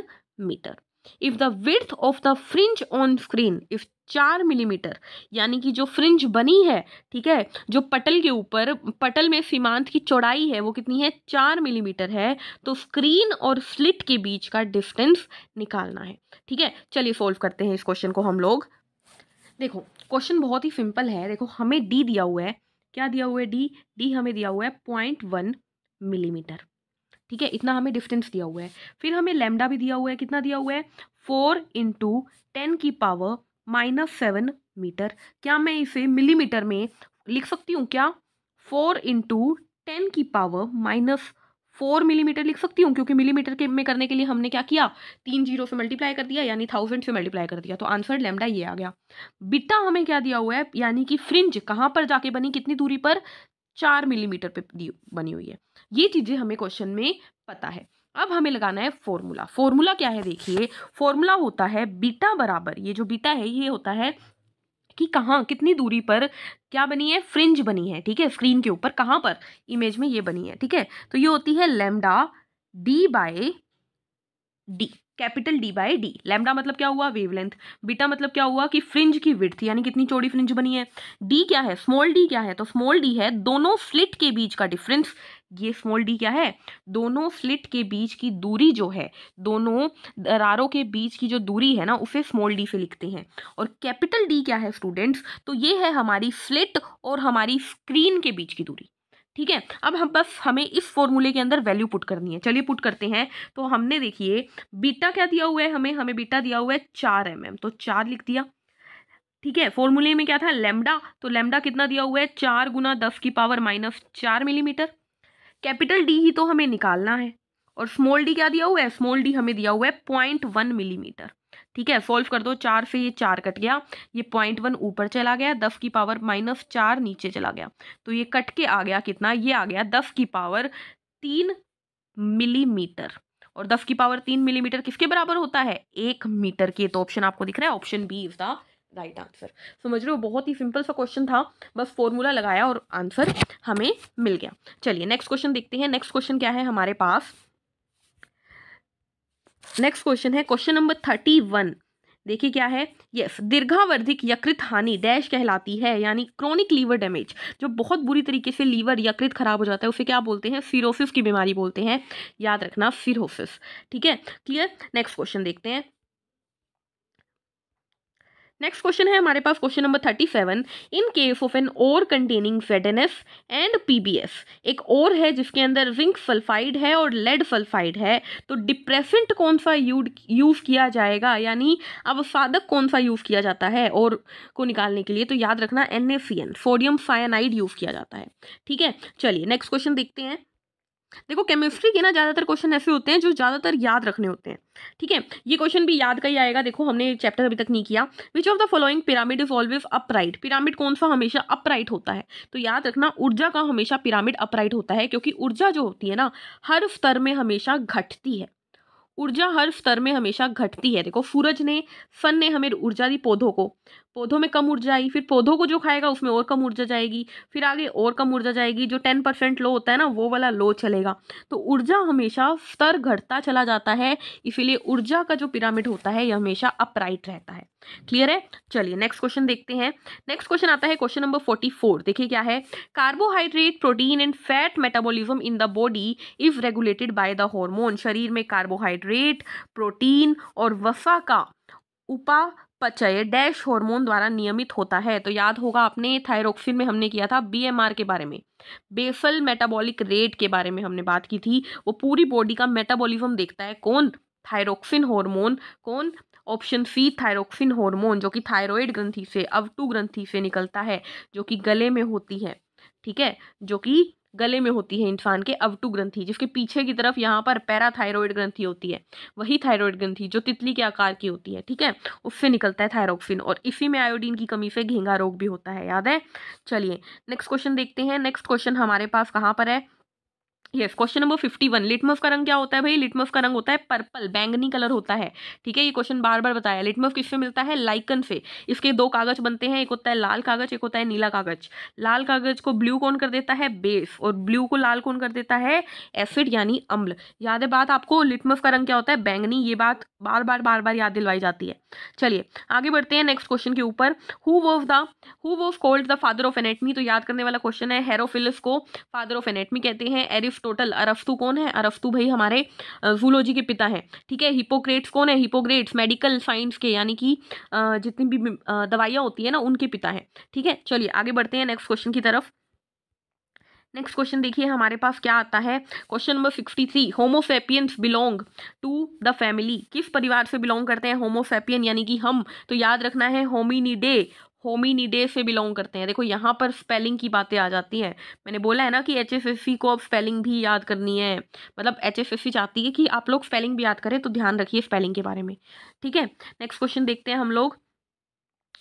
metre if the width of the fringe on screen if चार मिलीमीटर यानी कि जो फ्रिंज बनी है ठीक है जो पटल के ऊपर पटल में सीमांत की चौड़ाई है वो कितनी है चार मिलीमीटर है तो स्क्रीन और स्लिट के बीच का डिस्टेंस निकालना है ठीक है चलिए सॉल्व करते हैं इस क्वेश्चन को हम लोग देखो क्वेश्चन बहुत ही सिंपल है देखो हमें डी दिया हुआ है क्या दिया हुआ है डी डी हमें दिया हुआ है पॉइंट वन मिलीमीटर ठीक है इतना हमें डिस्टेंस दिया हुआ है फिर हमें लेमडा भी दिया हुआ है कितना दिया हुआ है फोर इंटू टेन की पावर माइनस सेवन मीटर क्या मैं इसे मिलीमीटर में लिख सकती हूँ क्या फोर इंटू टेन की पावर माइनस फोर मिलीमीटर लिख सकती हूँ क्योंकि मिलीमीटर के में करने के लिए हमने क्या किया तीन जीरो से मल्टीप्लाई कर दिया यानी थाउजेंड से मल्टीप्लाई कर दिया तो आंसर लेमडा ये आ गया बिटा हमें क्या दिया हुआ है यानी कि फ्रिंज कहाँ पर जाके बनी कितनी दूरी पर चार मिलीमीटर पे बनी हुई है ये चीज़ें हमें क्वेश्चन में पता है अब हमें लगाना है फॉर्मूला फॉर्मूला क्या है देखिए फॉर्मूला होता है बीटा बराबर ये जो बीटा है ये होता है कि कहाँ कितनी दूरी पर क्या बनी है फ्रिंज बनी है ठीक है स्क्रीन के ऊपर कहाँ पर इमेज में ये बनी है ठीक है तो ये होती है lambda d by d capital d by d lambda मतलब क्या हुआ वेवलेंथ बीटा मतलब क्या हुआ कि फ्रिंज की विथ यानी कितनी चौड़ी फ्रिंज बनी है डी क्या है स्मॉल डी क्या है तो स्मॉल डी है दोनों स्लिट के बीच का डिफरेंस ये स्मॉल डी क्या है दोनों स्लिट के बीच की दूरी जो है दोनों दरारों के बीच की जो दूरी है ना उसे स्मॉल डी से लिखते हैं और कैपिटल डी क्या है स्टूडेंट्स तो ये है हमारी स्लिट और हमारी स्क्रीन के बीच की दूरी ठीक है अब हम बस हमें इस फॉर्मूले के अंदर वैल्यू पुट करनी है चलिए पुट करते हैं तो हमने देखिए बीटा क्या दिया हुआ है हमें हमें बीटा दिया हुआ है चार एम mm, तो चार लिख दिया ठीक है फॉर्मूले में क्या था लेमडा तो लेमडा कितना दिया हुआ है चार गुना दस की पावर माइनस चार मिलीमीटर कैपिटल डी ही तो हमें निकालना है और स्मॉल डी क्या दिया हुआ है स्मॉल डी हमें दिया हुआ है पॉइंट वन मिलीमीटर ठीक है सोल्व कर दो चार से ये चार कट गया ये पॉइंट वन ऊपर चला गया दस की पावर माइनस चार नीचे चला गया तो ये कट के आ गया कितना ये आ गया दस की पावर तीन मिलीमीटर और दस की पावर तीन मिलीमीटर किसके बराबर होता है एक मीटर के तो ऑप्शन आपको दिख रहा है option b is the right answer समझ रहे हो बहुत ही सिंपल सा क्वेश्चन था बस फॉर्मूला लगाया और आंसर हमें मिल गया चलिए नेक्स्ट क्वेश्चन देखते हैं नेक्स्ट क्वेश्चन क्या है हमारे पास नेक्स्ट क्वेश्चन है क्वेश्चन नंबर थर्टी वन देखिए क्या है यस दीर्घावर्धिक यकृत हानि डैश कहलाती है यानी क्रोनिक लीवर डैमेज जो बहुत बुरी तरीके से लीवर यकृत खराब हो जाता है उसे क्या बोलते हैं सिरोसिस की बीमारी बोलते हैं याद रखना सिरोसिस ठीक है क्लियर नेक्स्ट क्वेश्चन देखते हैं नेक्स्ट क्वेश्चन है हमारे पास question number thirty seven in case of an ore containing ZNF and PBF एक ओर है जिसके अंदर जिंक सल्फाइड है और लेड सल्फाइड है तो डिप्रेसेंट कौन सा यूज़ किया जाएगा यानी अवसादक कौन सा यूज़ किया जाता है और को निकालने के लिए तो याद रखना एन सोडियम साइनाइड यूज़ किया जाता है ठीक है चलिए नेक्स्ट क्वेश्चन देखते हैं देखो केमिस्ट्री के ना ज़्यादातर क्वेश्चन ऐसे होते हैं जो ज़्यादातर याद रखने होते हैं ठीक है ये क्वेश्चन भी याद का ही आएगा देखो हमने चैप्टर अभी तक नहीं किया which of the following pyramid is always upright pyramid कौन सा हमेशा अपराइट होता है तो याद रखना ऊर्जा का हमेशा पिरामिड अपराइट होता है क्योंकि ऊर्जा जो होती है ना हर स्तर में हमेशा घटती है ऊर्जा हर स्तर में हमेशा घटती है देखो सूरज ने सन ने हमें ऊर्जा दी पौधों को पौधों में कम ऊर्जा आई फिर पौधों को जो खाएगा उसमें और कम ऊर्जा जाएगी फिर आगे और कम ऊर्जा जाएगी जो टेन परसेंट लो होता है ना वो वाला लो चलेगा तो ऊर्जा हमेशा स्तर घटता चला जाता है इसीलिए ऊर्जा का जो पिरामिड होता है यह हमेशा अपराइट रहता है क्लियर है चलिए नेक्स्ट क्वेश्चन देखते हैं नेक्स्ट क्वेश्चन आता है क्वेश्चन नंबर फोर्टी फोर देखिए क्या है carbohydrate protein and fat metabolism in the body is regulated by the hormone शरीर में कार्बोहाइड्रेट प्रोटीन और वसा का उपा पचय डैश हार्मोन द्वारा नियमित होता है तो याद होगा आपने थायरोक्सिन में हमने किया था बीएमआर के बारे में बेसल मेटाबॉलिक रेट के बारे में हमने बात की थी वो पूरी बॉडी का मेटाबॉलिज्म देखता है कौन थायरोक्सिन हार्मोन कौन ऑप्शन सी थायरोक्सिन हार्मोन जो कि थायरॉयड ग्रंथि से अवटू ग्रंथि से निकलता है जो कि गले में होती है ठीक है जो कि गले में होती है इंसान के अवटु ग्रंथि जिसके पीछे की तरफ यहाँ पर पैराथायरॉयड ग्रंथि होती है वही थायरॉयड ग्रंथि जो तितली के आकार की होती है ठीक है उससे निकलता है थायरोक्सिन और इसी में आयोडीन की कमी से घेंगा रोग भी होता है याद है चलिए नेक्स्ट क्वेश्चन देखते हैं नेक्स्ट क्वेश्चन हमारे पास कहाँ पर है yes question number fifty one litmus का रंग क्या होता है भाई लिटमस का रंग होता है पर्पल बैंगनी कलर होता है ठीक है ये क्वेश्चन बार बार बताया लिटमस किससे मिलता है लाइकन से इसके दो कागज बनते हैं एक होता है लाल कागज एक होता है नीला कागज लाल कागज को ब्लू कौन कर देता है बेस और ब्लू को लाल कौन कर देता है एसिड यानी अम्ल याद है बात आपको लिटमस का रंग क्या होता है बैंगनी ये बात बार बार बार बार याद दिलवाई जाती है चलिए आगे बढ़ते हैं नेक्स्ट क्वेश्चन के ऊपर who was the who was called the father of anatomy तो याद करने वाला क्वेश्चन है हेरोफिलस को फादर ऑफ एनेटमी कहते हैं एरिफ एरिस्टोटल अरफ्तू कौन है अरफ्तू भाई हमारे जूलॉजी के पिता हैं ठीक है हिपोक्रेट्स कौन है हिपोक्रेट्स मेडिकल साइंस के यानी कि जितनी भी दवाइयाँ होती है ना उनके पिता हैं ठीक है चलिए आगे बढ़ते हैं नेक्स्ट क्वेश्चन की तरफ नेक्स्ट क्वेश्चन देखिए हमारे पास क्या आता है question number sixty three homo sapiens belong to the family किस परिवार से बिलोंग करते हैं होमोसेपियन यानी कि हम तो याद रखना है होमिनीडे होमिनिडे से बिलोंग करते हैं देखो यहाँ पर स्पेलिंग की बातें आ जाती हैं मैंने बोला है ना कि एच को अब स्पेलिंग भी याद करनी है मतलब एच चाहती है कि आप लोग स्पेलिंग भी याद करें तो ध्यान रखिए स्पेलिंग के बारे में ठीक है नेक्स्ट क्वेश्चन देखते हैं हम लोग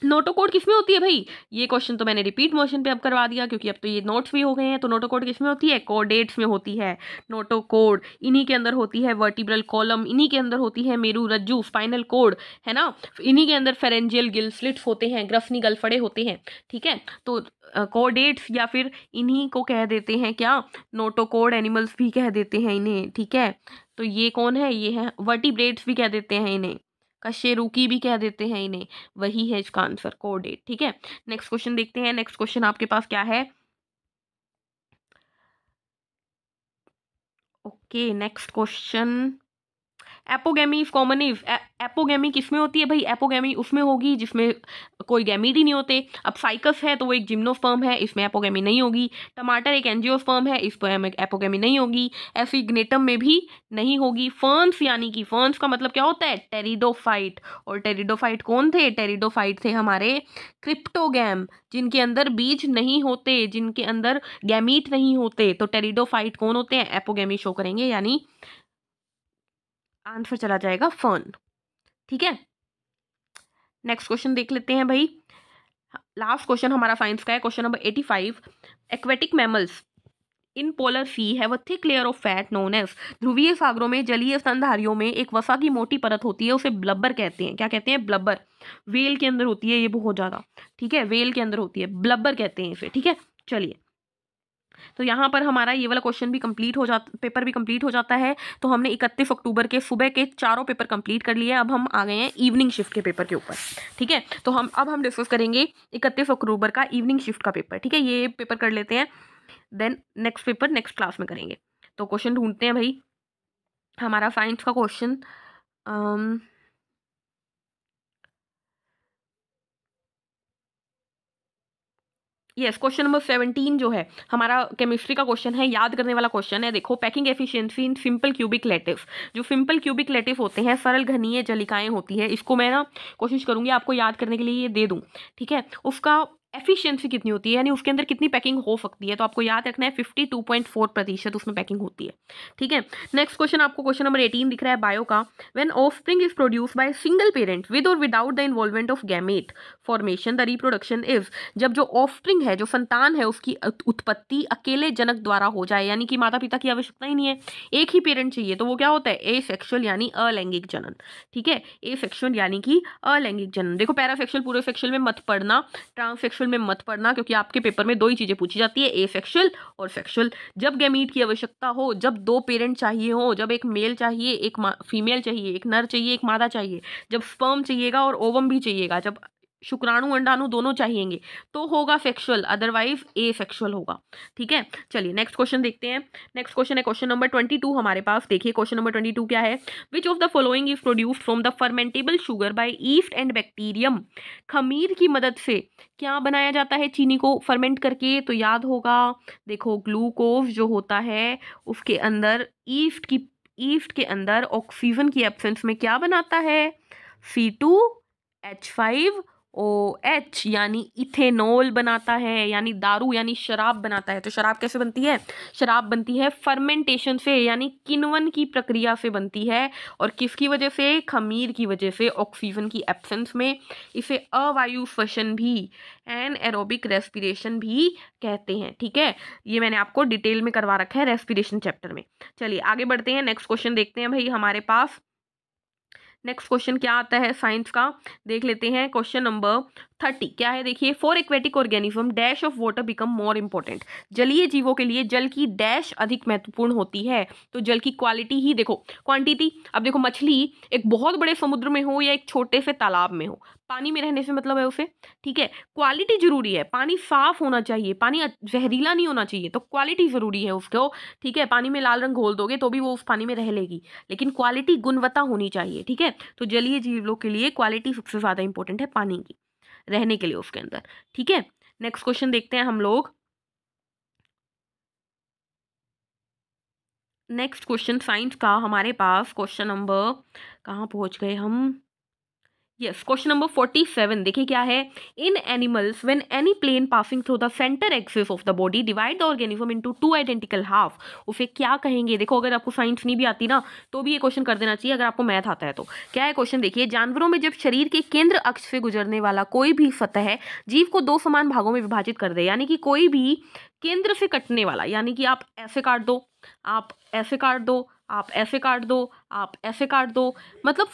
नोटोकोड किस में होती है भाई ये क्वेश्चन तो मैंने रिपीट मोशन पे अब करवा दिया क्योंकि अब तो ये नोट्स भी हो गए हैं तो नोटोकोड किस में होती है कोडेट्स में होती है नोटोकोड इन्हीं के अंदर होती है वर्टिब्रल कॉलम इन्हीं के अंदर होती है मेरू रज्जू स्पाइनल कोड है ना इन्हीं के अंदर फेरेंजियल गिल स्लिट्स होते हैं ग्रफनी गलफड़े होते हैं ठीक है तो कोडेट्स uh, या फिर इन्हीं को कह देते हैं क्या नोटोकोड एनिमल्स भी कह देते हैं इन्हें ठीक है तो ये कौन है ये है वर्टिब्रेट्स भी कह देते हैं इन्हें कशेरुकी भी कह देते हैं इन्हें वही है इसका आंसर कोडेट ठीक है नेक्स्ट क्वेश्चन देखते हैं नेक्स्ट क्वेश्चन आपके पास क्या है ओके नेक्स्ट क्वेश्चन एपोगेमी कॉमनिव एपोगेमी किस में होती है भाई एपोगेमी उसमें होगी जिसमें कोई गैमीड ही नहीं होते अब साइकस है तो वो एक जिम्नोफर्म है इसमें एपोगेमी नहीं होगी टमाटर एक एनजियोफर्म है इस पर एपोगेमी नहीं होगी एफिग्नेटम में भी नहीं होगी फर्म्स यानी कि फर्म्स का मतलब क्या होता है टेरिडोफाइट और टेरिडोफाइट कौन थे टेरिडोफाइट थे हमारे क्रिप्टोगैम जिनके अंदर बीज नहीं होते जिनके अंदर गैमीट नहीं होते तो टेरिडोफाइट कौन होते हैं एपोगेमी शो करेंगे यानी आंसर चला जाएगा फर्न ठीक है नेक्स्ट क्वेश्चन देख लेते हैं भाई लास्ट क्वेश्चन हमारा साइंस का है question number eighty five aquatic mammals in polar sea have thick layer of fat known as ध्रुवीय सागरों में जलीय स्तनधारियों में एक वसा की मोटी परत होती है उसे ब्लब्बर कहते हैं क्या कहते हैं ब्लब्बर वेल के अंदर होती है ये बहुत ज़्यादा ठीक है वेल के अंदर होती है ब्लब्बर कहते हैं इसे ठीक है चलिए तो यहाँ पर हमारा ये वाला क्वेश्चन भी कंप्लीट हो जाता पेपर भी कंप्लीट हो जाता है तो हमने इकतीस अक्टूबर के सुबह के चारों पेपर कंप्लीट कर लिए अब हम आ गए हैं इवनिंग शिफ्ट के पेपर के ऊपर ठीक है तो हम अब हम डिस्कस करेंगे इकतीस अक्टूबर का इवनिंग शिफ्ट का पेपर ठीक है ये पेपर कर लेते हैं then next paper next class में करेंगे तो क्वेश्चन ढूंढते हैं भाई हमारा साइंस का question yes question number seventeen जो है हमारा केमिस्ट्री का क्वेश्चन है याद करने वाला क्वेश्चन है देखो packing efficiency in simple cubic lattice जो सिंपल क्यूबिक लेटिव होते हैं सरल घनीय जलिकाएं होती है इसको मैं ना कोशिश करूंगी आपको याद करने के लिए ये दे दूँ ठीक है उसका एफिशिएंसी कितनी होती है यानी उसके अंदर कितनी पैकिंग हो सकती है तो आपको याद रखना है फिफ्टी टू पॉइंट फोर प्रतिशत उसमें पैकिंग होती है ठीक है नेक्स्ट क्वेश्चन आपको क्वेश्चन नंबर एटीन दिख रहा है बायो का when offspring is produce by single parent with or without the involvement of gamete formation the reproduction is जब जो ऑफस्प्रिंग है जो संतान है उसकी उत्पत्ति अकेले जनक द्वारा हो जाए यानी कि माता पिता की आवश्यकता ही नहीं है एक ही पेरेंट चाहिए तो वो क्या होता है ए सेक्शुअल यानी अलैंगिक जनन ठीक है ए सेक्शुअल यानी कि अलैंगिक जनन देखो पैरासेक्शुअल पूरे सेक्शुअल में मत पढ़ना ट्रांसेक्शुअल सेक्शुअल में मत पढ़ना क्योंकि आपके पेपर में दो ही चीज़ें पूछी जाती है ए सेक्शुअल और सेक्शुअल जब गैमीट की आवश्यकता हो जब दो पेरेंट चाहिए हो जब एक मेल चाहिए एक फीमेल चाहिए एक नर चाहिए एक मादा चाहिए जब स्पर्म चाहिएगा और ओवम भी चाहिएगा जब शुक्राणु अंडाणु दोनों चाहिएंगे तो होगा फेक्शुअल अदरवाइज ए फेक्शुअल होगा ठीक है चलिए नेक्स्ट क्वेश्चन देखते हैं नेक्स्ट क्वेश्चन है क्वेश्चन नंबर ट्वेंटी टू हमारे पास देखिए क्वेश्चन नंबर ट्वेंटी टू क्या है which of the following is produced from the fermentable sugar by yeast and bacterium खमीर की मदद से क्या बनाया जाता है चीनी को फर्मेंट करके तो याद होगा देखो ग्लूकोज जो होता है उसके अंदर ईस्ट की ईस्ट के अंदर ऑक्सीजन की एबसेंस में क्या बनाता है C two H five O H यानी इथेनॉल बनाता है यानी दारू यानी शराब बनाता है तो शराब कैसे बनती है शराब बनती है फर्मेंटेशन से यानी किनवन की प्रक्रिया से बनती है और किसकी वजह से खमीर की वजह से ऑक्सीजन की एब्सेंस में इसे अवायु श्वसन भी एन एरोबिक रेस्पिरेशन भी कहते हैं ठीक है ये मैंने आपको डिटेल में करवा रखा है रेस्पिरेशन चैप्टर में चलिए आगे बढ़ते हैं नेक्स्ट क्वेश्चन देखते हैं भाई हमारे पास नेक्स्ट क्वेश्चन क्या आता है साइंस का देख लेते हैं क्वेश्चन नंबर थर्टी क्या है देखिए for aquatic organism dash of water become more important जलीय जीवों के लिए जल की डैश अधिक महत्वपूर्ण होती है तो जल की क्वालिटी ही देखो क्वांटिटी अब देखो मछली एक बहुत बड़े समुद्र में हो या एक छोटे से तालाब में हो पानी में रहने से मतलब है उसे ठीक है क्वालिटी ज़रूरी है पानी साफ़ होना चाहिए पानी जहरीला नहीं होना चाहिए तो क्वालिटी ज़रूरी है उसको ठीक है पानी में लाल रंग घोल दोगे तो भी वो उस पानी में रह लेगी लेकिन क्वालिटी गुणवत्ता होनी चाहिए ठीक है तो जलीय जीवों के लिए क्वालिटी सबसे ज़्यादा इंपॉर्टेंट है पानी की रहने के लिए उसके अंदर ठीक है नेक्स्ट क्वेश्चन देखते हैं हम लोग नेक्स्ट क्वेश्चन साइंस का हमारे पास क्वेश्चन नंबर कहाँ पहुँच गए हम yes question number forty seven देखिए क्या है in animals when any plane passing through the centre axis of the body divide the organism into two identical half उसे क्या कहेंगे देखो अगर आपको साइंस नहीं भी आती ना तो भी ये क्वेश्चन कर देना चाहिए अगर आपको मैथ आता है तो क्या है क्वेश्चन देखिए जानवरों में जब शरीर के केंद्र अक्ष से गुजरने वाला कोई भी सतह जीव को दो समान भागों में विभाजित कर दे यानी कि कोई भी केंद्र से कटने वाला यानी कि आप ऐसे काट दो आप ऐसे काट दो आप ऐसे काट दो आप ऐसे काट दो मतलब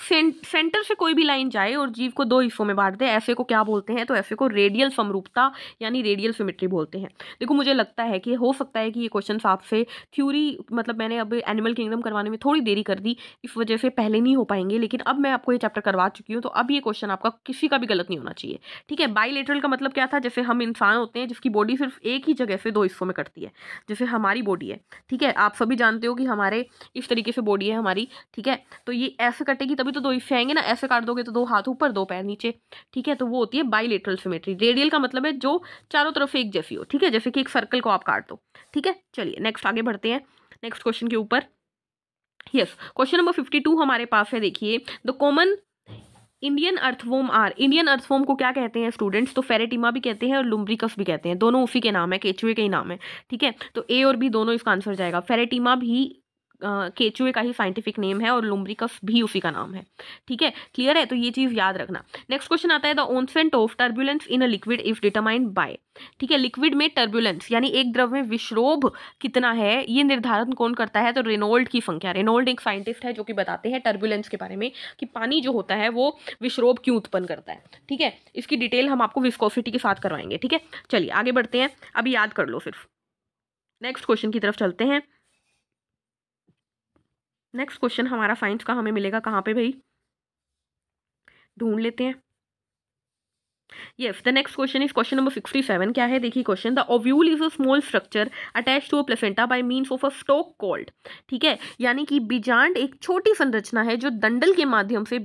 सेंटर से कोई भी लाइन जाए और जीव को दो हिस्सों में बांट दे ऐसे को क्या बोलते हैं तो ऐसे को रेडियल समरूपता यानी रेडियल सिमेट्री बोलते हैं देखो मुझे लगता है कि हो सकता है कि ये क्वेश्चन आपसे थ्योरी मतलब मैंने अब एनिमल किंगडम करवाने में थोड़ी देरी कर दी इस वजह से पहले नहीं हो पाएंगे लेकिन अब मैं आपको ये चैप्टर करवा चुकी हूँ तो अब ये क्वेश्चन आपका किसी का भी गलत नहीं होना चाहिए ठीक है बाईलेटरल का मतलब क्या था जैसे हम इंसान होते हैं जिसकी बॉडी सिर्फ एक ही जगह से दो हिस्सों में कटती है जैसे हमारी बॉडी है ठीक है आप सभी जानते हो कि हमारे इस तरीके से बॉडी है हमारी ठीक है तो ये ऐसे कटेगी तभी तो दो इफ़े आएंगे ना ऐसे काट दोगे तो दो हाथ ऊपर दो पैर नीचे ठीक है तो वो होती है बाईलेटरल सिमेट्री रेडियल का मतलब है जो चारों तरफ एक जैसी हो ठीक है जैसे कि एक सर्कल को आप काट दो ठीक है चलिए नेक्स्ट आगे बढ़ते हैं नेक्स्ट क्वेश्चन के ऊपर yes question number fifty two हमारे पास है देखिए the common Indian earthworm or Indian earthworm को क्या कहते हैं स्टूडेंट्स तो फेरेटिमा भी कहते हैं और लुम्ब्रिकस भी कहते हैं दोनों उसी के नाम है केचुए के ही नाम है ठीक है तो ए और बी दोनों इसका आंसर जाएगा फेरेटिमा भी केचुए का ही साइंटिफिक नेम है और लुम्ब्रिकस भी उसी का नाम है ठीक है क्लियर है तो ये चीज़ याद रखना नेक्स्ट क्वेश्चन आता है the onset of turbulence in a liquid is determined by ठीक है लिक्विड में टर्बुलेंस यानी एक द्रव में विश्रोभ कितना है ये निर्धारण कौन करता है तो रेनोल्ड की संख्या रेनोल्ड एक साइंटिस्ट है जो कि बताते हैं टर्बुलेंस के बारे में कि पानी जो होता है वो विश्रोभ क्यों उत्पन्न करता है ठीक है इसकी डिटेल हम आपको विस्कोसिटी के साथ करवाएंगे ठीक है चलिए आगे बढ़ते हैं अब याद कर लो सिर्फ नेक्स्ट क्वेश्चन की तरफ चलते हैं नेक्स्ट क्वेश्चन हमारा साइंस का हमें मिलेगा कहाँ पे भाई ढूंढ लेते हैं yes the next question is question number sixty seven क्या है देखिए question the ovule is a small structure attach to a placenta by means of a stalk called ठीक है यानी कि बीजांड एक छोटी संरचना है जो दंडल के माध्यम से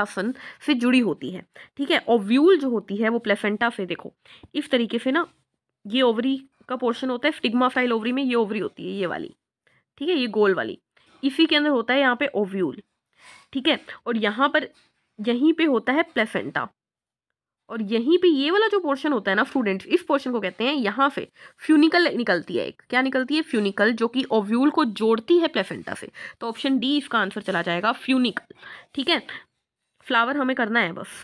आसन से जुड़ी होती है ठीक है ओव्यूल जो होती है वो प्लेसेंटा से देखो इस तरीके से ना ये ओवरी का पोर्शन होता है स्टिग्मा फाइल ओवरी में ये ओवरी होती है ये वाली ठीक है ये गोल वाली इफ़ी के अंदर होता है यहाँ पे ओव्यूल ठीक है और यहाँ पर यहीं पे होता है प्लेसेंटा और यहीं पे ये वाला जो पोर्शन होता है ना स्टूडेंट इस पोर्शन को कहते हैं यहाँ पे फ्यूनिकल निकलती है एक क्या निकलती है फ्यूनिकल जो कि ओव्यूल को जोड़ती है प्लेसेंटा से तो ऑप्शन डी इसका आंसर चला जाएगा फ्यूनिकल ठीक है फ्लावर हमें करना है बस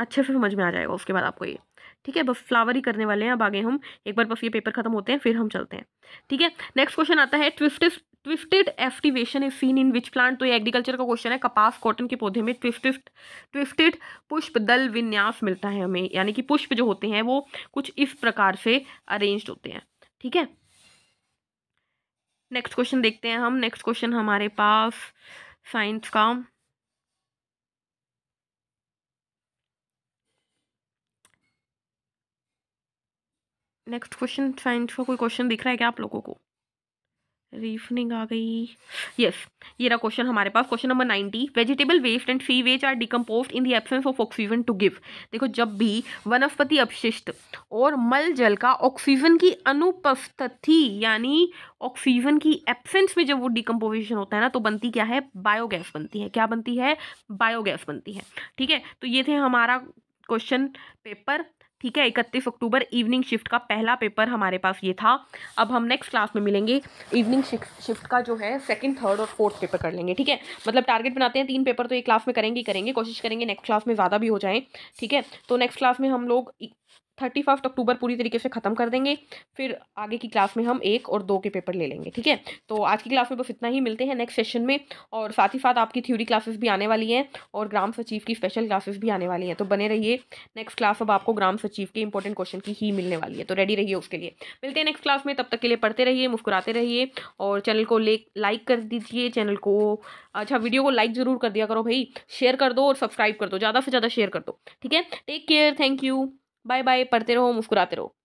अच्छे से समझ में आ जाएगा उसके बाद आपको ये ठीक है बस फ्लावर ही करने वाले हैं अब आगे हम एक बार बस ये पेपर खत्म होते हैं फिर हम चलते हैं ठीक है नेक्स्ट क्वेश्चन आता है twisted twisted aestivation is seen in which plant तो ये एग्रीकल्चर का क्वेश्चन है कपास कॉटन के पौधे में ट्विफ्टिफ्ट ट्विफ्टेड पुष्प दल विन्यास मिलता है हमें यानी कि पुष्प जो होते हैं वो कुछ इस प्रकार से अरेंज होते हैं ठीक है नेक्स्ट क्वेश्चन देखते हैं हम नेक्स्ट क्वेश्चन हमारे पास साइंस का नेक्स्ट क्वेश्चन साइंस का कोई क्वेश्चन दिख रहा है क्या आप लोगों को रीफनिंग आ गई यस ये रहा क्वेश्चन हमारे पास question number ninety vegetable waste and free veg are decompose in the absence of oxygen to give देखो जब भी वनस्पति अपशिष्ट और मल जल का ऑक्सीजन की अनुपस्थिति यानी ऑक्सीजन की एब्सेंस में जब वो डिकम्पोजिशन होता है ना तो बनती क्या है बायोगैस बनती है क्या बनती है बायोगैस बनती है ठीक है तो ये थे हमारा क्वेश्चन पेपर ठीक है इकतीस अक्टूबर इवनिंग शिफ्ट का पहला पेपर हमारे पास ये था अब हम नेक्स्ट क्लास में मिलेंगे इवनिंग शिफ्ट का जो है सेकंड थर्ड और फोर्थ पेपर कर लेंगे ठीक है मतलब टारगेट बनाते हैं तीन पेपर तो एक क्लास में करेंगे ही करेंगे कोशिश करेंगे नेक्स्ट क्लास में ज़्यादा भी हो जाए ठीक है तो नेक्स्ट क्लास में हम लोग थर्टी फर्स्ट अक्टूबर पूरी तरीके से ख़त्म कर देंगे फिर आगे की क्लास में हम एक और दो के पेपर ले लेंगे ठीक है तो आज की क्लास में बस इतना ही मिलते हैं नेक्स्ट सेशन में और साथ ही साथ आपकी थ्योरी क्लासेस भी आने वाली हैं और ग्राम सचिव की स्पेशल क्लासेस भी आने वाली हैं तो बने रहिए नेक्स्ट क्लास अब आपको ग्राम सचिव के इंपॉर्टेंट क्वेश्चन की ही मिलने वाली है तो रेडी रहिए उसके लिए मिलते हैं नेक्स्ट क्लास में तब तक के लिए पढ़ते रहिए मुस्कुराते रहिए और चैनल को ले लाइक कर दीजिए चैनल को अच्छा वीडियो को लाइक ज़रूर कर दिया करो भाई शेयर कर दो और सब्सक्राइब कर दो ज़्यादा से ज़्यादा शेयर कर दो ठीक है take care thank you bye bye पढ़ते रहो मुस्कुराते रहो